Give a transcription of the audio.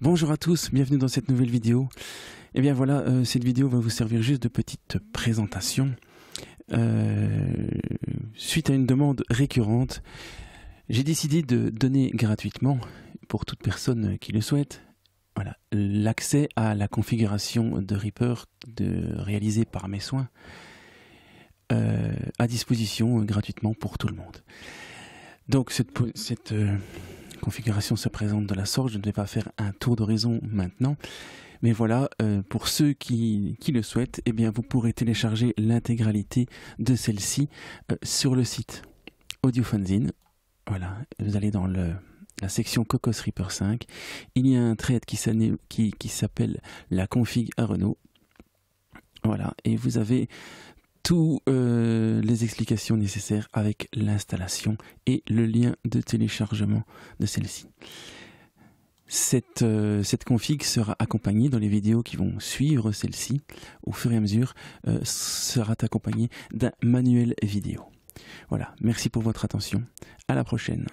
Bonjour à tous, bienvenue dans cette nouvelle vidéo. Et eh bien voilà, euh, cette vidéo va vous servir juste de petite présentation. Euh, suite à une demande récurrente, j'ai décidé de donner gratuitement, pour toute personne qui le souhaite, voilà, l'accès à la configuration de Reaper de, réalisée par mes soins euh, à disposition gratuitement pour tout le monde. Donc cette configuration se présente de la sorte. Je ne vais pas faire un tour d'horizon maintenant. Mais voilà, euh, pour ceux qui, qui le souhaitent, eh bien, vous pourrez télécharger l'intégralité de celle-ci euh, sur le site Audiofanzine. Voilà, vous allez dans la section Cocos Reaper 5. Il y a un trait qui s'appelle La config à Renault. Voilà, et vous avez toutes euh, les explications nécessaires avec l'installation et le lien de téléchargement de celle-ci. Euh, cette, config sera accompagnée dans les vidéos qui vont suivre celle-ci, au fur et à mesure, euh, sera accompagnée d'un manuel vidéo. Voilà, merci pour votre attention, à la prochaine.